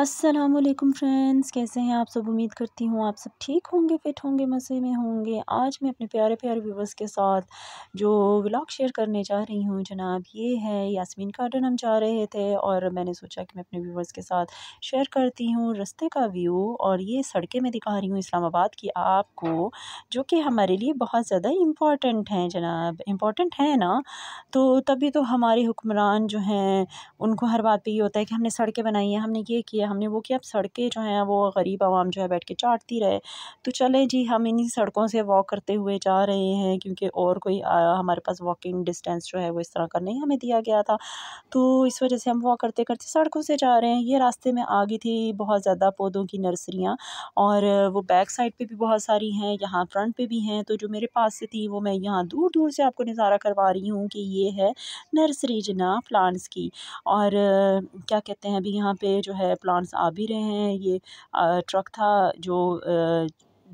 अस्सलाम फ्रेंड्स कैसे हैं आप सब उम्मीद करती हूँ आप सब ठीक होंगे फिट होंगे मज़े में होंगे आज मैं अपने प्यारे प्यारे व्यूवर्स के साथ जो व्लॉग शेयर करने जा रही हूँ जनाब ये है यासमीन गार्डन हम जा रहे थे और मैंने सोचा कि मैं अपने व्यूवर्स के साथ शेयर करती हूँ रस्ते का व्यू और ये सड़कें मैं दिखा रही हूँ इस्लामाबाद की आपको जो कि हमारे लिए बहुत ज़्यादा इम्पॉर्टेंट हैं जनाब इम्पॉर्टेंट है ना तो तभी तो हमारे हुक्मरान जो हैं उनको हर बात पर ये होता है कि हमने सड़कें बनाई हैं हमने ये किया हमने वो किया अब सड़कें जो हैं वो गरीब आवाम जो है बैठ के चाटती रहे तो चले जी हम इन्हीं सड़कों से वॉक करते हुए जा रहे हैं क्योंकि और कोई हमारे पास वॉकिंग डिस्टेंस जो है वो इस तरह का नहीं हमें दिया गया था तो इस वजह से हम वॉक करते करते सड़कों से जा रहे हैं ये रास्ते में आ गई थी बहुत ज़्यादा पौधों की नर्सरियाँ और वो बैक साइड पर भी बहुत सारी हैं यहाँ फ्रंट पर भी हैं तो जो मेरे पास से थी वो मैं यहाँ दूर दूर से आपको नज़ारा करवा रही हूँ कि ये है नर्सरी जना प्लांट्स की और क्या कहते हैं अभी यहाँ पे जो है प्लांट प्लांट्स आ भी रहे हैं ये ट्रक था जो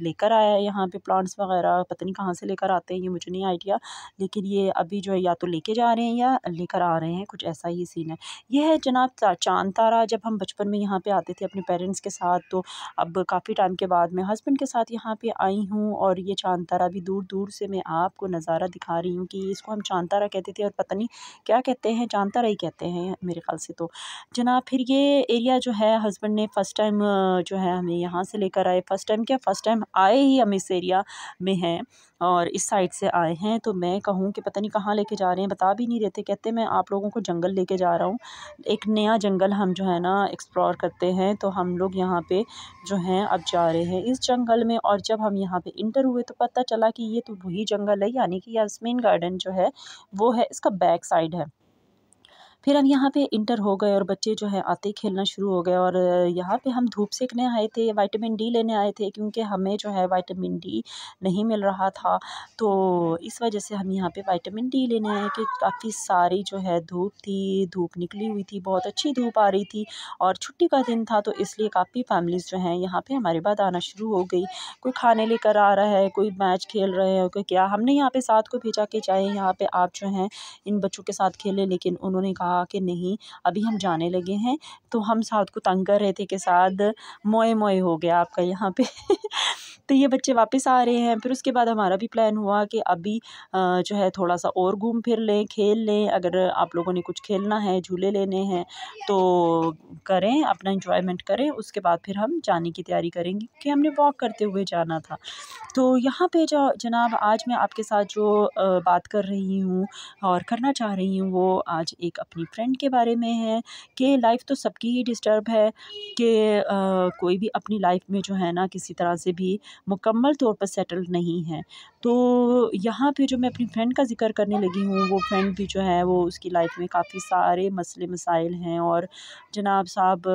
लेकर आया है यहाँ पे प्लांट्स वगैरह पता नहीं कहाँ से लेकर आते हैं ये मुझे नहीं आइडिया लेकिन ये अभी जो है या तो लेके जा रहे हैं या लेकर आ रहे हैं कुछ ऐसा ही सीन है ये है जनाब चांद तारा जब हम बचपन में यहाँ पर आते थे अपने पेरेंट्स के साथ तो अब काफ़ी टाइम के बाद मैं हस्बैंड के साथ यहाँ पर आई हूँ और ये चांद तारा भी दूर दूर से मैं आपको नज़ारा दिखा रही हूँ कि इसको हम चांद तारा कहते थे और पता नहीं क्या कहते हैं चांद तारा ही कहते हैं मेरे ख्याल से तो जनाब फिर ये एरिया जो है हस्बैंड ने फ़र्स्ट टाइम जो है हमें यहाँ से लेकर आए फ़र्स्ट टाइम क्या फ़र्स्ट टाइम आए ही हम इस एरिया में हैं और इस साइड से आए हैं तो मैं कहूँ कि पता नहीं कहाँ लेके जा रहे हैं बता भी नहीं रहते कहते मैं आप लोगों को जंगल लेके जा रहा हूँ एक नया जंगल हम जो है ना एक्सप्लोर करते हैं तो हम लोग यहाँ पे जो हैं अब जा रहे हैं इस जंगल में और जब हम यहाँ पे इंटर हुए तो पता चला कि ये तो वही जंगल है यानी कि यासमीन गार्डन जो है वो है इसका बैक साइड है फिर हम यहाँ पे इंटर हो गए और बच्चे जो है आते ही खेलना शुरू हो गए और यहाँ पे हम धूप सेकने आए थे विटामिन डी लेने आए थे क्योंकि हमें जो है विटामिन डी नहीं मिल रहा था तो इस वजह से हम यहाँ पे वाइटामिन डी लेने आए कि काफ़ी सारी जो है धूप थी धूप निकली हुई थी बहुत अच्छी धूप आ रही थी और छुट्टी का दिन था तो इसलिए काफ़ी फैमिलीज़ जो हैं यहाँ पर हमारे बाद आना शुरू हो गई कोई खाने लेकर आ रहा है कोई मैच खेल रहे हैं कोई क्या हमने यहाँ पर साथ को भेजा के चाहे यहाँ पर आप जो हैं इन बच्चों के साथ खेलें लेकिन उन्होंने कहा कहा कि नहीं अभी हम जाने लगे हैं तो हम साथ को तंग कर रहे थे कि साथ मोए मोए हो गया आपका यहाँ पे तो ये बच्चे वापस आ रहे हैं फिर उसके बाद हमारा भी प्लान हुआ कि अभी जो है थोड़ा सा और घूम फिर लें खेल लें अगर आप लोगों ने कुछ खेलना है झूले लेने हैं तो करें अपना इंजॉयमेंट करें उसके बाद फिर हम जाने की तैयारी करेंगे कि हमने वॉक करते हुए जाना था तो यहाँ पे जो जनाब आज मैं आपके साथ जो बात कर रही हूँ और करना चाह रही हूँ वो आज एक अपनी अपनी फ्रेंड के बारे में है कि लाइफ तो सबकी ही डिस्टर्ब है कि कोई भी अपनी लाइफ में जो है ना किसी तरह से भी मुकम्मल तौर पर सेटल नहीं है तो यहाँ पे जो मैं अपनी फ्रेंड का ज़िक्र करने लगी हूँ वो फ्रेंड भी जो है वो उसकी लाइफ में काफ़ी सारे मसले मसाइल हैं और जनाब साहब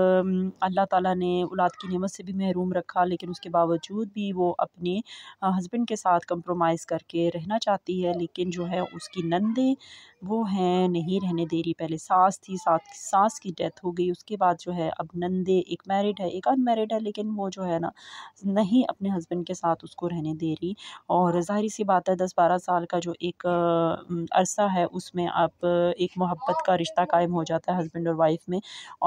अल्लाह ताला ने औलाद की नेमत से भी महरूम रखा लेकिन उसके बावजूद भी वो अपने हस्बैंड के साथ कंप्रोमाइज़ करके रहना चाहती है लेकिन जो है उसकी नंदे वो हैं नहीं रहने दे रही पहले सास थी सास सास की डेथ हो गई उसके बाद जो है अब नंदे एक मैरिड है एक अनमेरिड है लेकिन वो जो है ना नहीं अपने हस्बैंड के साथ उसको रहने दे रही और ज़ाहिर सी बात है दस बारह साल का जो एक अरसा है उसमें आप एक मोहब्बत का रिश्ता कायम हो जाता है हस्बैंड और वाइफ में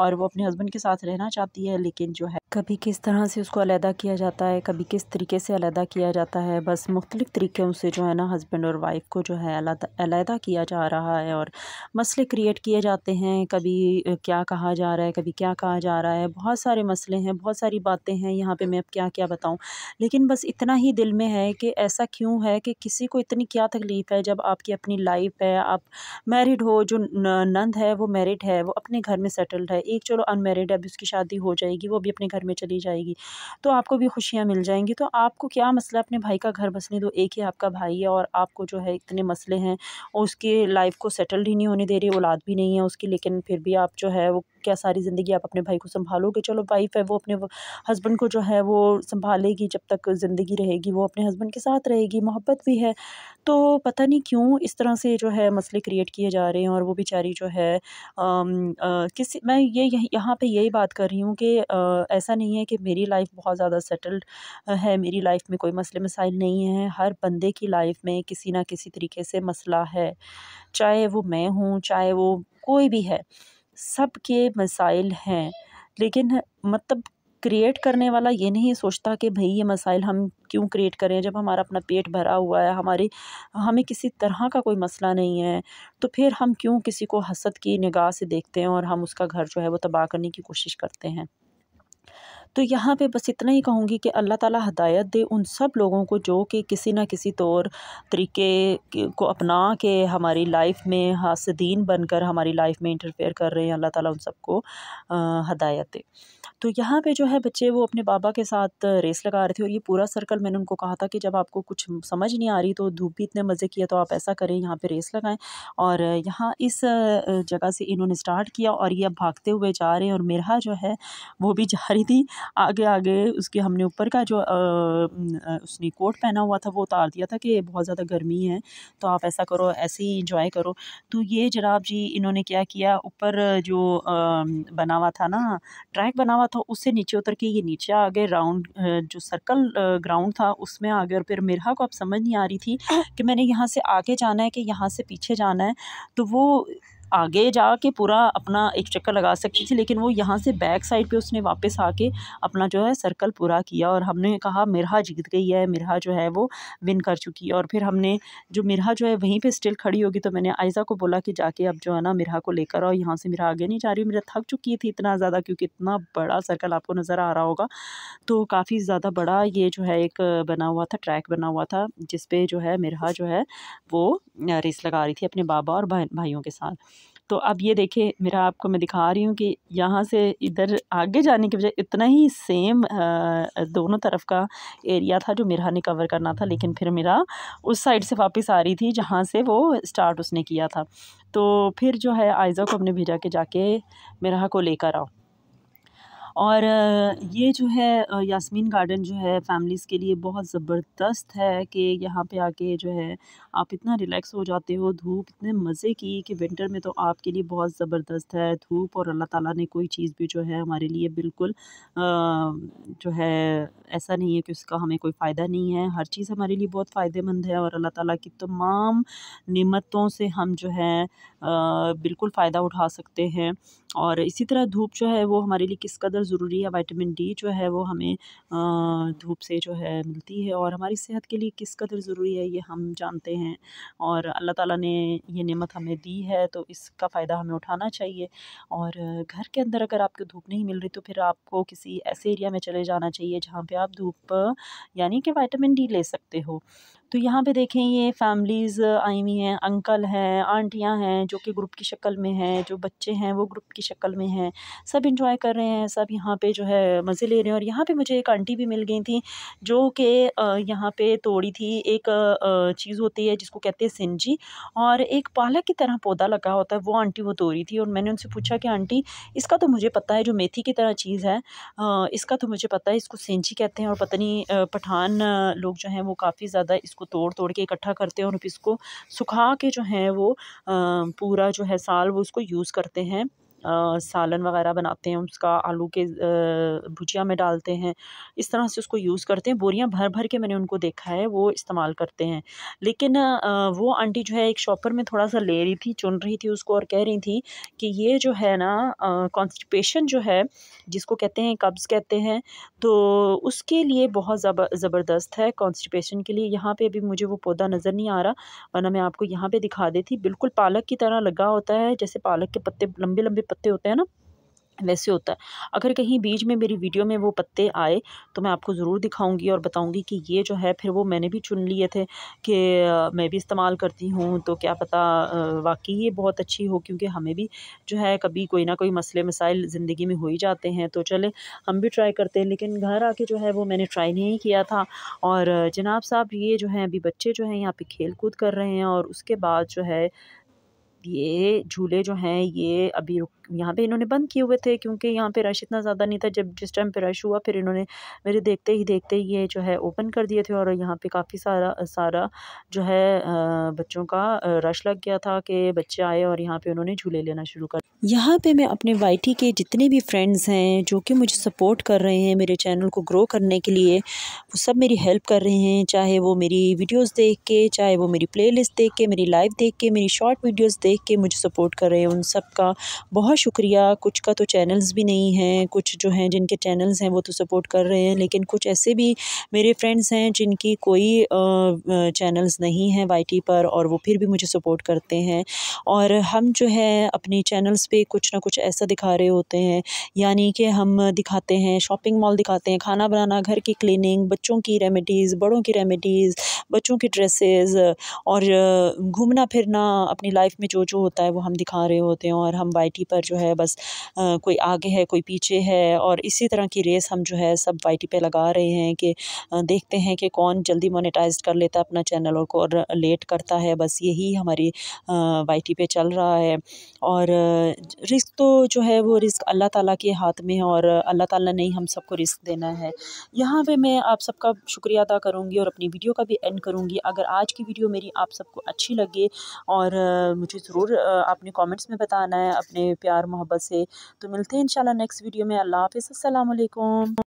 और वो अपने हस्बैंड के साथ रहना चाहती है लेकिन जो है कभी किस तरह से उसको अलहदा किया जाता है कभी किस तरीके से अलहदा किया जाता है बस मुख्तलिफ़ तरीक़ों से जो है ना हस्बैंड और वाइफ को जो है अलहदा किया जा रहा है और मसले क्रिएट किए जाते हैं कभी क्या कहा जा रहा है कभी क्या कहा जा रहा है बहुत सारे मसले हैं बहुत सारी बातें हैं यहाँ पर मैं अब क्या क्या बताऊँ लेकिन बस इतना ही दिल में है कि ऐसा क्यों क्यों है कि किसी को इतनी क्या तकलीफ़ है जब आपकी अपनी लाइफ है आप मैरिड हो जो नंद है वो मैरिड है वो अपने घर में सेटल्ड है एक चलो अनमेरिड है अभी उसकी शादी हो जाएगी वो भी अपने घर में चली जाएगी तो आपको भी खुशियाँ मिल जाएंगी तो आपको क्या मसला अपने भाई का घर बसने दो एक ही आपका भाई है और आपको जो है इतने मसले हैं उसकी लाइफ को सेटल्ड ही नहीं होने दे रही औलाद भी नहीं है उसकी लेकिन फिर भी आप जो है वो क्या सारी ज़िंदगी आप अपने भाई को संभालोगे चलो वाइफ है वो अपने हस्बैंड को जो है वो संभालेगी जब तक ज़िंदगी रहेगी वो अपने हस्बैंड के साथ रहेगी मोहब्बत भी है तो पता नहीं क्यों इस तरह से जो है मसले क्रिएट किए जा रहे हैं और वो बेचारी जो है किसी मैं ये यहाँ पर यही बात कर रही हूँ कि ऐसा नहीं है कि मेरी लाइफ बहुत ज़्यादा सेटल्ड है मेरी लाइफ में कोई मसले मसाइल नहीं है हर बंदे की लाइफ में किसी ना किसी तरीके से मसला है चाहे वो मैं हूँ चाहे वो कोई भी है सब के मसाइल हैं लेकिन मतलब क्रिएट करने वाला ये नहीं सोचता कि भाई ये मसाइल हम क्यों क्रिएट करें जब हमारा अपना पेट भरा हुआ है हमारे हमें किसी तरह का कोई मसला नहीं है तो फिर हम क्यों किसी को हसद की निगाह से देखते हैं और हम उसका घर जो है वो तबाह करने की कोशिश करते हैं तो यहाँ पे बस इतना ही कहूँगी कि अल्लाह ताला हदायत दे उन सब लोगों को जो कि किसी ना किसी तौर तरीके को अपना के हमारी लाइफ में हासदीन बनकर हमारी लाइफ में इंटरफेयर कर रहे हैं अल्लाह ताला उन सबको हदायत दे तो यहाँ पे जो है बच्चे वो अपने बाबा के साथ रेस लगा रहे थे और ये पूरा सर्कल मैंने उनको कहा था कि जब आपको कुछ समझ नहीं आ रही तो धूप भी इतने मज़े किया तो आप ऐसा करें यहाँ पे रेस लगाएं और यहाँ इस जगह से इन्होंने स्टार्ट किया और ये अब भागते हुए जा रहे हैं और मेरा जो है वो भी जा रही थी आगे आगे उसके हमने ऊपर का जो उसने कोट पहना हुआ था वो उतार दिया था कि बहुत ज़्यादा गर्मी है तो आप ऐसा करो ऐसे ही इंजॉय करो तो ये जनाब जी इन्होंने क्या किया ऊपर जो बना हुआ था ना ट्रैक बना हुआ था उससे नीचे उतर के ये नीचे आ गए राउंड जो सर्कल ग्राउंड था उसमें आ गए और फिर मेरा हाँ, को अब समझ नहीं आ रही थी कि मैंने यहाँ से आगे जाना है कि यहाँ से पीछे जाना है तो वो आगे जा के पूरा अपना एक चक्कर लगा सकती थी लेकिन वो यहाँ से बैक साइड पे उसने वापस आके अपना जो है सर्कल पूरा किया और हमने कहा मिरहा जीत गई है मिरहा जो है वो विन कर चुकी है और फिर हमने जो मिरहा जो है वहीं पर स्टिल खड़ी होगी तो मैंने आयज़ा को बोला कि जाके अब जो है ना मिरहा को लेकर और यहाँ से मिरा आगे नहीं जा रही मेरा थक चुकी थी इतना ज़्यादा क्योंकि इतना बड़ा सर्कल आपको नज़र आ रहा होगा तो काफ़ी ज़्यादा बड़ा ये जो है एक बना हुआ था ट्रैक बना हुआ था जिसपे जो है मिरहा जो है वो रेस लगा रही थी अपने बाबा और भाइयों के साथ तो अब ये देखें मेरा आपको मैं दिखा रही हूँ कि यहाँ से इधर आगे जाने के बजाय इतना ही सेम दोनों तरफ का एरिया था जो मेरा ने कवर करना था लेकिन फिर मेरा उस साइड से वापस आ रही थी जहाँ से वो स्टार्ट उसने किया था तो फिर जो है आयज़ा को हमने भेजा के जाके मेरा को लेकर आओ और ये जो है यासमीन गार्डन जो है फैमिलीज़ के लिए बहुत ज़बरदस्त है कि यहाँ पे आके जो है आप इतना रिलैक्स हो जाते हो धूप इतने मज़े की कि विंटर में तो आपके लिए बहुत ज़बरदस्त है धूप और अल्लाह ताला ने कोई चीज़ भी जो है हमारे लिए बिल्कुल जो है ऐसा नहीं है कि उसका हमें कोई फ़ायदा नहीं है हर चीज़ हमारे लिए बहुत फ़ायदेमंद है और अल्लाह ताला की तमाम नमतों से हम जो है बिल्कुल फ़ायदा उठा सकते हैं और इसी तरह धूप जो है वो हमारे लिए किस कदर ज़रूरी है वाइटामिन डी जो है वो हमें धूप से जो है मिलती है और हमारी सेहत के लिए किस कदर ज़रूरी है ये हम जानते हैं और अल्लाह ताला ने ये नेमत हमें दी है तो इसका फ़ायदा हमें उठाना चाहिए और घर के अंदर अगर आपको धूप नहीं मिल रही तो फिर आपको किसी ऐसे एरिया में चले जाना चाहिए जहाँ पर आप धूप यानी कि वाइटामिन डी ले सकते हो तो यहाँ पे देखें ये फैमिलीज़ आई हुई हैं अंकल हैं आंटियाँ हैं जो कि ग्रुप की शक्ल में हैं जो बच्चे हैं वो ग्रुप की शक्ल में हैं सब इंजॉय कर रहे हैं सब यहाँ पे जो है मज़े ले रहे हैं और यहाँ पे मुझे एक आंटी भी मिल गई थी जो कि यहाँ पे तोड़ी थी एक चीज़ होती है जिसको कहते हैं सिंजी और एक पालक की तरह पौधा लगा होता है वो आंटी वो तोड़ी थी और मैंने उनसे पूछा कि आंटी इसका तो मुझे पता है जो मेथी की तरह चीज़ है इसका तो मुझे पता है इसको सेंची कहते हैं और पता नहीं पठान लोग जो हैं वो काफ़ी ज़्यादा इसको इसको तोड़ तोड़ के इकट्ठा करते हैं और इसको सुखा के जो है वो पूरा जो है साल वो उसको यूज़ करते हैं सालन वगैरह बनाते हैं उसका आलू के भुजिया में डालते हैं इस तरह से उसको यूज़ करते हैं बोरियां भर भर के मैंने उनको देखा है वो इस्तेमाल करते हैं लेकिन वो आंटी जो है एक शॉपर में थोड़ा सा ले रही थी चुन रही थी उसको और कह रही थी कि ये जो है ना कॉन्स्टिपेशन जो है जिसको कहते हैं कब्ज़ कहते हैं तो उसके लिए बहुत ज़बरदस्त है कॉन्स्टिपेशन के लिए यहाँ पर अभी मुझे वो पौधा नज़र नहीं आ रहा वरना मैं आपको यहाँ पर दिखा देती बिल्कुल पालक की तरह लगा होता है जैसे पालक के पत्ते लंबे लंबे पत्ते होते हैं ना वैसे होता है अगर कहीं बीच में मेरी वीडियो में वो पत्ते आए तो मैं आपको ज़रूर दिखाऊंगी और बताऊंगी कि ये जो है फिर वो मैंने भी चुन लिए थे कि मैं भी इस्तेमाल करती हूँ तो क्या पता वाकई ये बहुत अच्छी हो क्योंकि हमें भी जो है कभी कोई ना कोई मसले मसाइल ज़िंदगी में हो ही जाते हैं तो चले हम भी ट्राई करते हैं लेकिन घर आके जो है वो मैंने ट्राई नहीं किया था और जनाब साहब ये जो है अभी बच्चे जो हैं यहाँ पर खेल कूद कर रहे हैं और उसके बाद जो है ये झूले जो हैं ये अभी रुक यहाँ पे इन्होंने बंद किए हुए थे क्योंकि यहाँ पे रश इतना ज़्यादा नहीं था जब जिस टाइम पे रश हुआ फिर इन्होंने मेरे देखते ही देखते ही ये जो है ओपन कर दिए थे और यहाँ पे काफ़ी सारा सारा जो है बच्चों का रश लग गया था कि बच्चे आए और यहाँ पर उन्होंने झूले लेना शुरू कर यहाँ पे मैं अपने वाइटी के जितने भी फ्रेंड्स हैं जो कि मुझे सपोर्ट कर रहे हैं मेरे चैनल को ग्रो करने के लिए वो सब मेरी हेल्प कर रहे हैं चाहे वो मेरी वीडियोस देख के चाहे वो मेरी प्लेलिस्ट देख के मेरी लाइव देख के मेरी शॉर्ट वीडियोस देख के मुझे सपोर्ट कर रहे हैं उन सब का बहुत शुक्रिया कुछ का तो चैनल्स भी नहीं हैं कुछ जो हैं जिनके चैनल्स हैं वो तो सपोर्ट कर रहे हैं लेकिन कुछ ऐसे भी मेरे फ्रेंड्स हैं जिनकी कोई चैनल्स नहीं हैं वाई पर और वो फिर भी मुझे सपोर्ट करते हैं और हम जो है अपने चैनल्स पर कुछ ना कुछ ऐसा दिखा रहे होते हैं यानी कि हम दिखाते हैं शॉपिंग मॉल दिखाते हैं खाना बनाना घर की क्लिनिंग बच्चों की रेमेडीज़ बड़ों की रेमेडीज़ बच्चों की ड्रेसेस और घूमना फिरना अपनी लाइफ में जो जो होता है वो हम दिखा रहे होते हैं और हम वाई पर जो है बस आ, कोई आगे है कोई पीछे है और इसी तरह की रेस हम जो है सब वाई पे लगा रहे हैं कि देखते हैं कि कौन जल्दी मोनेटाइज कर लेता है अपना चैनल और कौन लेट करता है बस यही हमारी वाई पे चल रहा है और रिस्क तो जो है वो रिस्क अल्लाह ताला के हाथ में है और अल्लाह ताला ने ही हम सबको रिस्क देना है यहाँ पे मैं आप सबका शुक्रिया अदा करूँगी और अपनी वीडियो का भी एंड करूँगी अगर आज की वीडियो मेरी आप सबको अच्छी लगे और मुझे ज़रूर आपने कॉमेंट्स में बताना है अपने प्यार प्यार मोहब्बत से तो मिलते हैं इंशाल्लाह नेक्स्ट वीडियो में अल्लाह हाफिज़ असलकुम